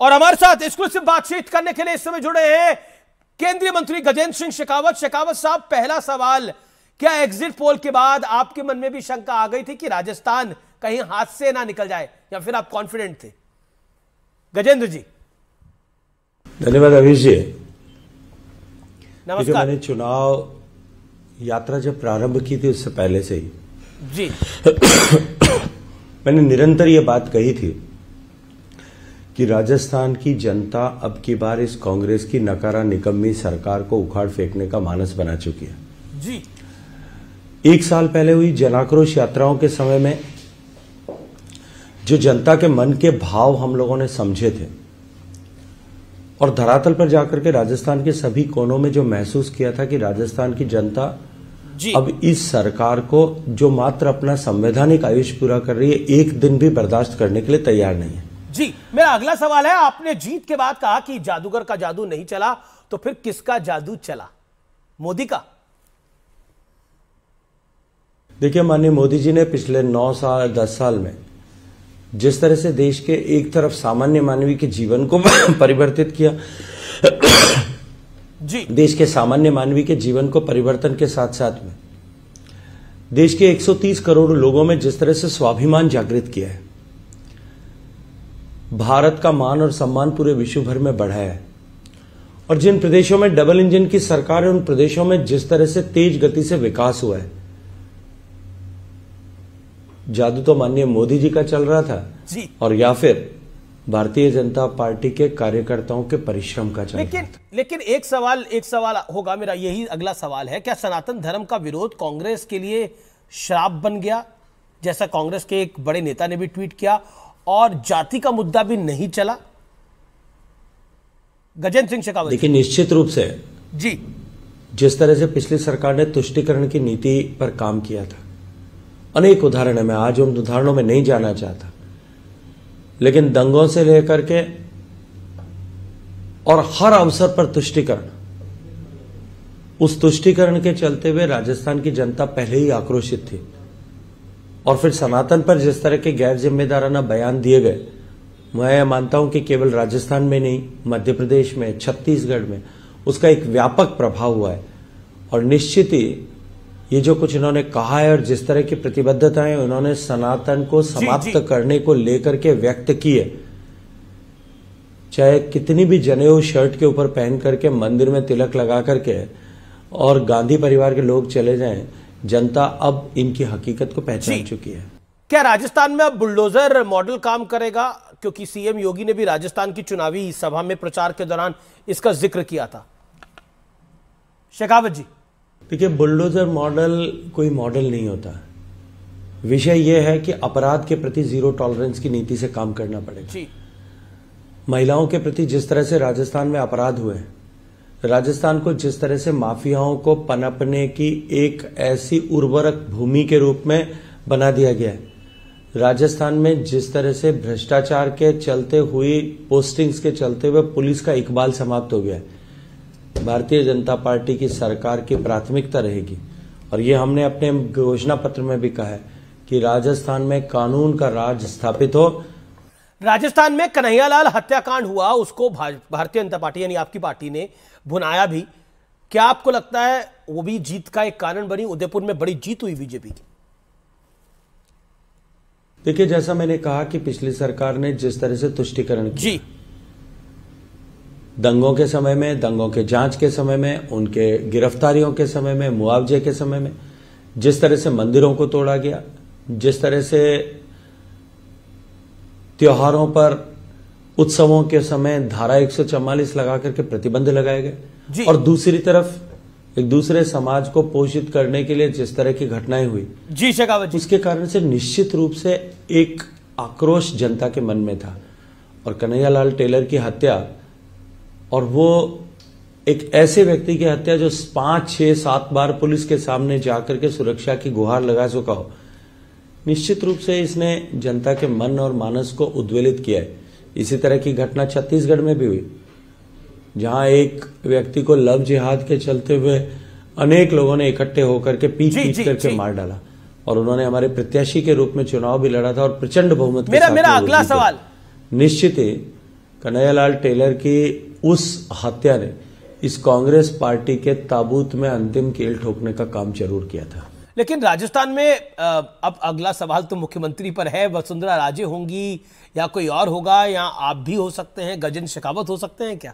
और हमारे साथ एक्सक्लूसिव बातचीत करने के लिए इस समय जुड़े हैं केंद्रीय मंत्री गजेंद्र सिंह शेखावत शेखावत साहब पहला सवाल क्या एग्जिट पोल के बाद आपके मन में भी शंका आ गई थी कि राजस्थान कहीं हाथ से ना निकल जाए या फिर आप कॉन्फिडेंट थे गजेंद्र जी धन्यवाद अभिष जी नमस्कार मैंने चुनाव यात्रा जब प्रारंभ की थी उससे पहले से ही जी मैंने निरंतर ये बात कही थी कि राजस्थान की जनता अब की बार इस कांग्रेस की नकारा निकम्मी सरकार को उखाड़ फेंकने का मानस बना चुकी है जी एक साल पहले हुई जनाक्रोश यात्राओं के समय में जो जनता के मन के भाव हम लोगों ने समझे थे और धरातल पर जाकर के राजस्थान के सभी कोनों में जो महसूस किया था कि राजस्थान की जनता जी। अब इस सरकार को जो मात्र अपना संवैधानिक आयुष पूरा कर रही है एक दिन भी बर्दाश्त करने के लिए तैयार नहीं है जी मेरा अगला सवाल है आपने जीत के बाद कहा कि जादूगर का जादू नहीं चला तो फिर किसका जादू चला मोदी का देखिए माननीय मोदी जी ने पिछले नौ साल दस साल में जिस तरह से देश के एक तरफ सामान्य मानवीय के जीवन को परिवर्तित किया जी देश के सामान्य मानवीय के जीवन को परिवर्तन के साथ साथ में देश के 130 करोड़ लोगों में जिस तरह से स्वाभिमान जागृत किया है भारत का मान और सम्मान पूरे विश्व भर में बढ़ा है और जिन प्रदेशों में डबल इंजन की सरकार है उन प्रदेशों में जिस तरह से तेज गति से विकास हुआ है जादू तो माननीय मोदी जी का चल रहा था और या फिर भारतीय जनता पार्टी के कार्यकर्ताओं के परिश्रम का चल लेकिन लेकिन एक सवाल एक सवाल होगा मेरा यही अगला सवाल है क्या सनातन धर्म का विरोध कांग्रेस के लिए श्राप बन गया जैसा कांग्रेस के एक बड़े नेता ने भी ट्वीट किया और जाति का मुद्दा भी नहीं चला गजेंद्र सिंह शेखावत देखिए निश्चित रूप से जी जिस तरह से पिछली सरकार ने तुष्टिकरण की नीति पर काम किया था अनेक उदाहरण है मैं आज उन उदाहरणों में नहीं जाना चाहता लेकिन दंगों से लेकर के और हर अवसर पर तुष्टिकरण उस तुष्टिकरण के चलते हुए राजस्थान की जनता पहले ही आक्रोशित थी और फिर सनातन पर जिस तरह के गैर जिम्मेदाराना बयान दिए गए मैं मानता हूं कि केवल राजस्थान में नहीं मध्य प्रदेश में छत्तीसगढ़ में उसका एक व्यापक प्रभाव हुआ है और निश्चित ही ये जो कुछ इन्होंने कहा है और जिस तरह की प्रतिबद्धताएं उन्होंने सनातन को समाप्त करने को लेकर के व्यक्त की है चाहे कितनी भी जनेऊ शर्ट के ऊपर पहन करके मंदिर में तिलक लगा करके और गांधी परिवार के लोग चले जाएं जनता अब इनकी हकीकत को पहचान चुकी है क्या राजस्थान में अब बुलडोजर मॉडल काम करेगा क्योंकि सीएम योगी ने भी राजस्थान की चुनावी सभा में प्रचार के दौरान इसका जिक्र किया था शेखावत जी देखिए बुलडोजर मॉडल कोई मॉडल नहीं होता विषय यह है कि अपराध के प्रति जीरो टॉलरेंस की नीति से काम करना पड़ेगा महिलाओं के प्रति जिस तरह से राजस्थान में अपराध हुए हैं राजस्थान को जिस तरह से माफियाओं को पनपने की एक ऐसी उर्वरक भूमि के रूप में बना दिया गया है राजस्थान में जिस तरह से भ्रष्टाचार के चलते हुई पोस्टिंग्स के चलते हुए पुलिस का इकबाल समाप्त हो गया है भारतीय जनता पार्टी की सरकार की प्राथमिकता रहेगी और ये हमने अपने घोषणा पत्र में भी कहा है कि राजस्थान में कानून का राज स्थापित हो राजस्थान में कन्हैयालाल हत्याकांड हुआ उसको भारतीय जनता पार्टी यानी आपकी पार्टी ने भुनाया भी क्या आपको लगता है वो भी जीत का एक कारण बनी उदयपुर में बड़ी जीत हुई बीजेपी की देखिए जैसा मैंने कहा कि पिछली सरकार ने जिस तरह से तुष्टिकरण जी दंगों के समय में दंगों के जांच के समय में उनके गिरफ्तारियों के समय में मुआवजे के समय में जिस तरह से मंदिरों को तोड़ा गया जिस तरह से त्योहारों पर उत्सवों के समय धारा एक लगा करके प्रतिबंध लगाए गए और दूसरी तरफ एक दूसरे समाज को पोषित करने के लिए जिस तरह की घटनाएं हुई जी शेखावत उसके कारण से निश्चित रूप से एक आक्रोश जनता के मन में था और कन्हैयालाल टेलर की हत्या और वो एक ऐसे व्यक्ति की हत्या जो पांच छह सात बार पुलिस के सामने जाकर के सुरक्षा की गुहार लगा चुका हो निश्चित रूप से इसने जनता के मन और मानस को उद्वेलित किया है इसी तरह की घटना छत्तीसगढ़ में भी हुई जहां एक व्यक्ति को लव जिहाद के चलते हुए अनेक लोगों ने इकट्ठे होकर के पीट जी, पीट जी, करके जी. मार डाला और उन्होंने हमारे प्रत्याशी के रूप में चुनाव भी लड़ा था और प्रचंड बहुमत मेरा मेरा अगला सवाल निश्चित ही कन्हैयालाल टेलर की उस हत्या ने इस कांग्रेस पार्टी के ताबूत में अंतिम केल ठोकने का काम जरूर किया था लेकिन राजस्थान में अब अगला सवाल तो मुख्यमंत्री पर है वसुंधरा राजे होंगी या कोई और होगा या आप भी हो सकते हैं गजन शेखावत हो सकते हैं क्या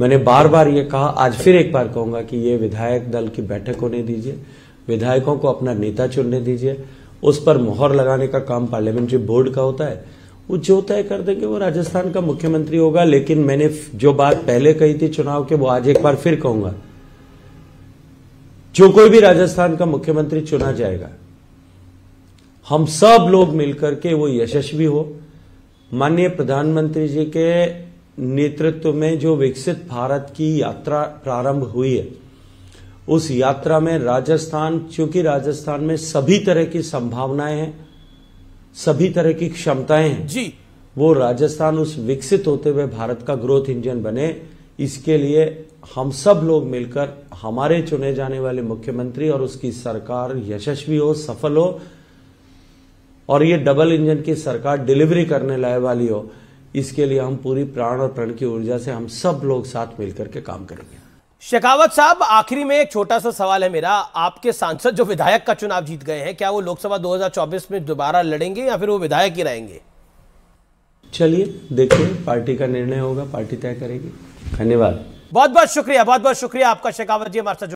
मैंने बार बार ये कहा आज फिर एक बार कहूंगा कि ये विधायक दल की बैठक होने दीजिए विधायकों को अपना नेता चुनने दीजिए उस पर मोहर लगाने का काम पार्लियामेंट्री बोर्ड का होता है वो जो तय कर देंगे वो राजस्थान का मुख्यमंत्री होगा लेकिन मैंने जो बात पहले कही थी चुनाव के वो आज एक बार फिर कहूंगा जो कोई भी राजस्थान का मुख्यमंत्री चुना जाएगा हम सब लोग मिलकर के वो यशस्वी हो माननीय प्रधानमंत्री जी के नेतृत्व में जो विकसित भारत की यात्रा प्रारंभ हुई है उस यात्रा में राजस्थान चूंकि राजस्थान में सभी तरह की संभावनाएं हैं सभी तरह की क्षमताएं हैं जी वो राजस्थान उस विकसित होते हुए भारत का ग्रोथ इंजन बने इसके लिए हम सब लोग मिलकर हमारे चुने जाने वाले मुख्यमंत्री और उसकी सरकार यशस्वी हो सफल हो और ये डबल इंजन की सरकार डिलीवरी करने लाए वाली हो इसके लिए हम पूरी प्राण और प्रण की ऊर्जा से हम सब लोग साथ मिलकर के काम करेंगे शेखावत साहब आखिरी में एक छोटा सा सवाल है मेरा आपके सांसद जो विधायक का चुनाव जीत गए हैं क्या वो लोकसभा 2024 में दोबारा लड़ेंगे या फिर वो विधायक ही रहेंगे चलिए देखिए पार्टी का निर्णय होगा पार्टी तय करेगी धन्यवाद बहुत बहुत शुक्रिया बहुत बहुत शुक्रिया आपका शेखावत जी हमारे साथ